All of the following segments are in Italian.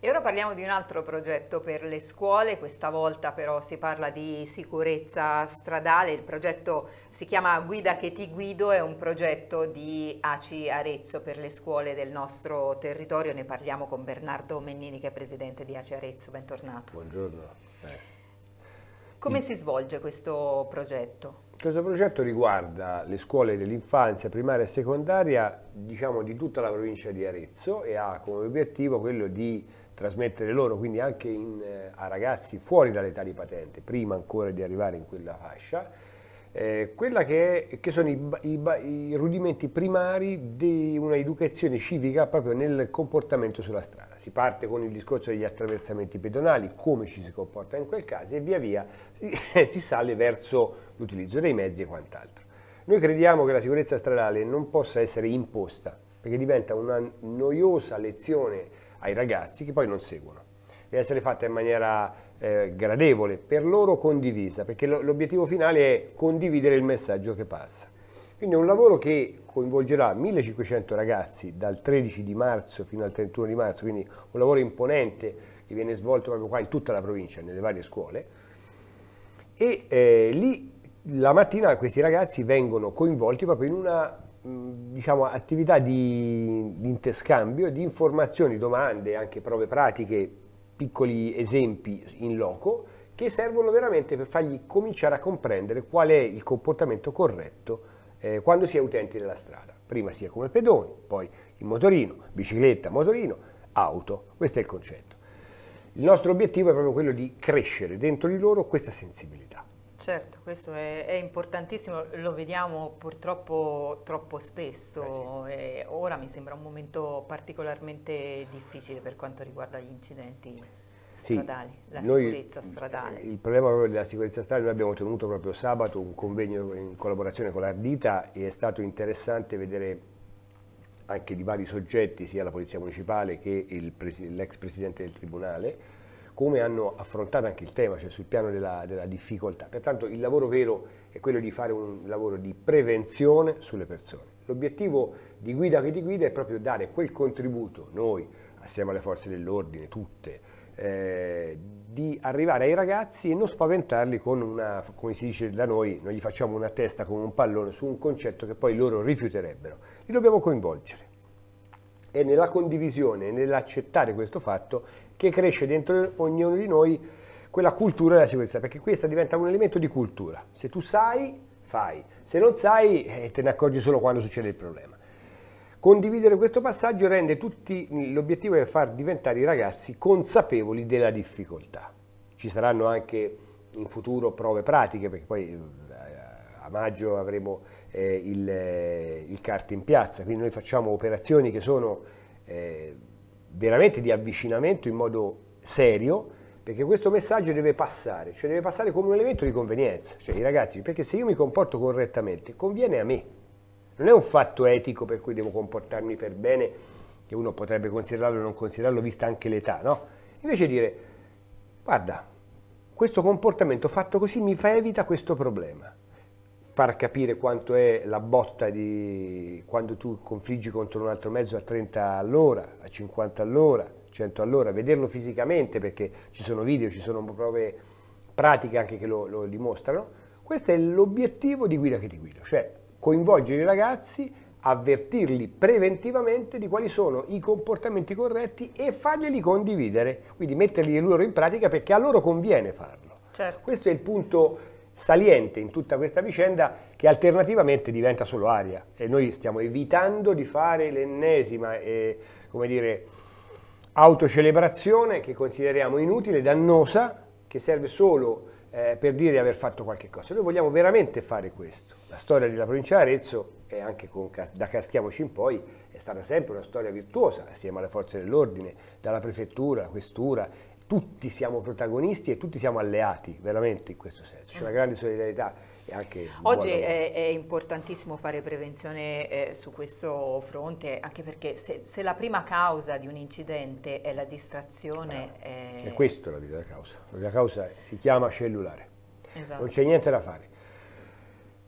E ora parliamo di un altro progetto per le scuole, questa volta però si parla di sicurezza stradale, il progetto si chiama Guida che ti guido, è un progetto di ACI Arezzo per le scuole del nostro territorio, ne parliamo con Bernardo Mennini che è presidente di ACI Arezzo, bentornato. Buongiorno. Eh. Come si svolge questo progetto? Questo progetto riguarda le scuole dell'infanzia primaria e secondaria diciamo, di tutta la provincia di Arezzo e ha come obiettivo quello di trasmettere loro, quindi anche in, eh, a ragazzi fuori dall'età di patente, prima ancora di arrivare in quella fascia, eh, che, è, che sono i, i, i, rudimenti primari di un'educazione civica proprio nel comportamento sulla strada. Si parte con il discorso degli attraversamenti pedonali, come ci si comporta in quel caso e via via si, si sale verso l'utilizzo dei mezzi e quant'altro. Noi crediamo che la sicurezza stradale non possa essere imposta, perché diventa una noiosa lezione ai ragazzi che poi non seguono. Deve essere fatta in maniera eh, gradevole, per loro condivisa, perché l'obiettivo finale è condividere il messaggio che passa. Quindi è un lavoro che coinvolgerà 1500 ragazzi dal 13 di marzo fino al 31 di marzo, quindi un lavoro imponente che viene svolto proprio qua in tutta la provincia, nelle varie scuole. E eh, lì la mattina questi ragazzi vengono coinvolti proprio in una diciamo, attività di, di interscambio, di informazioni, domande, anche prove pratiche, piccoli esempi in loco, che servono veramente per fargli cominciare a comprendere qual è il comportamento corretto eh, quando si è utenti della strada. Prima si è come pedoni, poi in motorino, bicicletta, motorino, auto. Questo è il concetto. Il nostro obiettivo è proprio quello di crescere dentro di loro questa sensibilità. Certo, questo è, è, importantissimo, lo vediamo purtroppo troppo spesso eh sì. e ora mi sembra un momento particolarmente difficile per quanto riguarda gli incidenti stradali, sì, la noi, sicurezza stradale. Il problema della sicurezza stradale, noi abbiamo tenuto proprio sabato un convegno in collaborazione con l'Ardita e è stato interessante vedere anche di vari soggetti, sia la Polizia Municipale che l'ex pres Presidente del Tribunale, come hanno affrontato anche il tema, cioè sul piano della, della difficoltà. Pertanto il lavoro vero è quello di fare un lavoro di prevenzione sulle persone. L'obiettivo di Guida che ti guida è proprio dare quel contributo, noi assieme alle forze dell'ordine, tutte, eh, di arrivare ai ragazzi e non spaventarli con una, come si dice da noi, non gli facciamo una testa come un pallone su un concetto che poi loro rifiuterebbero. Li dobbiamo coinvolgere. E nella condivisione, nell'accettare questo fatto, che cresce dentro ognuno di noi quella cultura della sicurezza, perché questa diventa un elemento di cultura. Se tu sai, fai. Se non sai, eh, te ne accorgi solo quando succede il problema. Condividere questo passaggio rende tutti, l'obiettivo è far diventare i ragazzi consapevoli della difficoltà. Ci saranno anche in futuro prove pratiche, perché poi eh, a maggio avremo eh, il, eh, il, cart in piazza, quindi noi facciamo operazioni che sono... Eh, veramente di avvicinamento in modo serio, perché questo messaggio deve passare, cioè deve passare come un elemento di convenienza. Cioè i ragazzi, perché se io mi comporto correttamente, conviene a me. Non è un fatto etico per cui devo comportarmi per bene, che uno potrebbe considerarlo o non considerarlo, vista anche l'età, no? Invece dire, guarda, questo comportamento fatto così mi fa evita questo problema far capire quanto è la botta di quando tu confliggi contro un altro mezzo a 30 all'ora, a 50 all'ora, 100 all'ora, vederlo fisicamente perché ci sono video, ci sono prove pratiche anche che lo, lo dimostrano. Questo è l'obiettivo di Guida che ti guido, cioè coinvolgere i ragazzi, avvertirli preventivamente di quali sono i comportamenti corretti e farglieli condividere, quindi metterli loro in pratica perché a loro conviene farlo. Certo. Questo è il punto saliente in tutta questa vicenda che alternativamente diventa solo aria e noi stiamo evitando di fare l'ennesima eh, come dire, autocelebrazione che consideriamo inutile, dannosa, che serve solo eh, per dire di aver fatto qualche cosa. Noi vogliamo veramente fare questo. La storia della provincia di Arezzo, e anche con, da Caschiamoci in poi, è stata sempre una storia virtuosa, assieme alle forze dell'ordine, dalla prefettura, la questura, tutti siamo protagonisti e tutti siamo alleati, veramente in questo senso. C'è una mm. grande solidarietà. e Anche Oggi è, è, importantissimo fare prevenzione eh, su questo fronte, anche perché se, se, la prima causa di un incidente è la distrazione... Ah, eh, cioè, è... è questa la vera causa. La vera causa si chiama cellulare. Esatto. Non c'è niente da fare.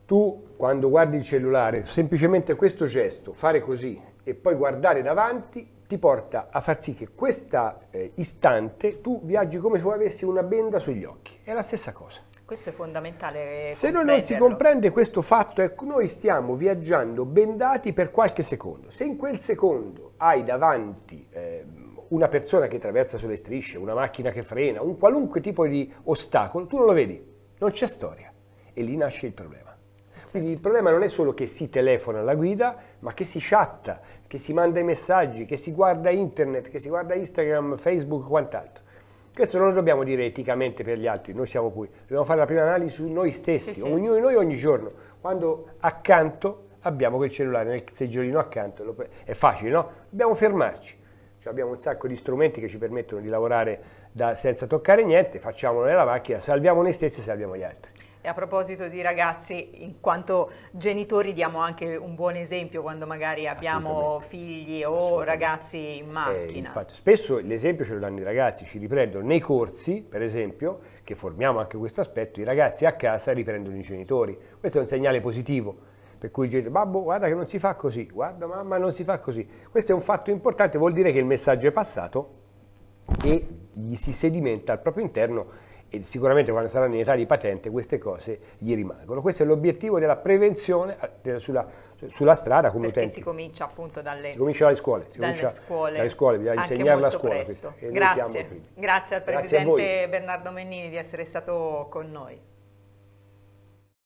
Tu quando guardi il cellulare, semplicemente questo gesto, fare così, e poi guardare davanti ti porta a far sì che questo eh, istante tu viaggi come se avessi una benda sugli occhi. È la stessa cosa. Questo è fondamentale. Se noi non si comprende questo fatto, ecco, noi stiamo viaggiando bendati per qualche secondo. Se in quel secondo hai davanti eh, una persona che attraversa sulle strisce, una macchina che frena, un qualunque tipo di ostacolo, tu non lo vedi, non c'è storia. E lì nasce il problema. Quindi il problema non è solo che si telefona alla guida, ma che si chatta, che si manda i messaggi, che si guarda internet, che si guarda Instagram, Facebook, quant'altro. Questo non lo dobbiamo dire eticamente per gli altri, noi siamo qui. Dobbiamo fare la prima analisi su noi stessi, sì, sì. ognuno di noi ogni giorno, quando accanto abbiamo quel cellulare nel seggiolino accanto, è facile, no? Dobbiamo fermarci. Cioè abbiamo un sacco di strumenti che ci permettono di lavorare da, senza toccare niente, facciamolo nella macchina, salviamo noi stessi e salviamo gli altri. E a proposito di ragazzi, in quanto genitori diamo anche un buon esempio quando magari abbiamo figli o ragazzi in eh, macchina. Eh, infatti, spesso l'esempio ce lo danno i ragazzi, ci riprendono nei corsi, per esempio, che formiamo anche questo aspetto, i ragazzi a casa riprendono i genitori. Questo è un segnale positivo, per cui il genitore, babbo guarda che non si fa così, guarda mamma non si fa così. Questo è un fatto importante, vuol dire che il messaggio è passato e gli si sedimenta al proprio interno e sicuramente quando saranno in età di patente queste cose gli rimangono. Questo è l'obiettivo della prevenzione eh, sulla, sulla strada come utente. Perché si comincia appunto dalle, si comincia dalle scuole. Si dalle scuole. Dalle scuole, bisogna insegnarla a scuola. Grazie. Grazie al Presidente Grazie Bernardo Mennini di essere stato con noi.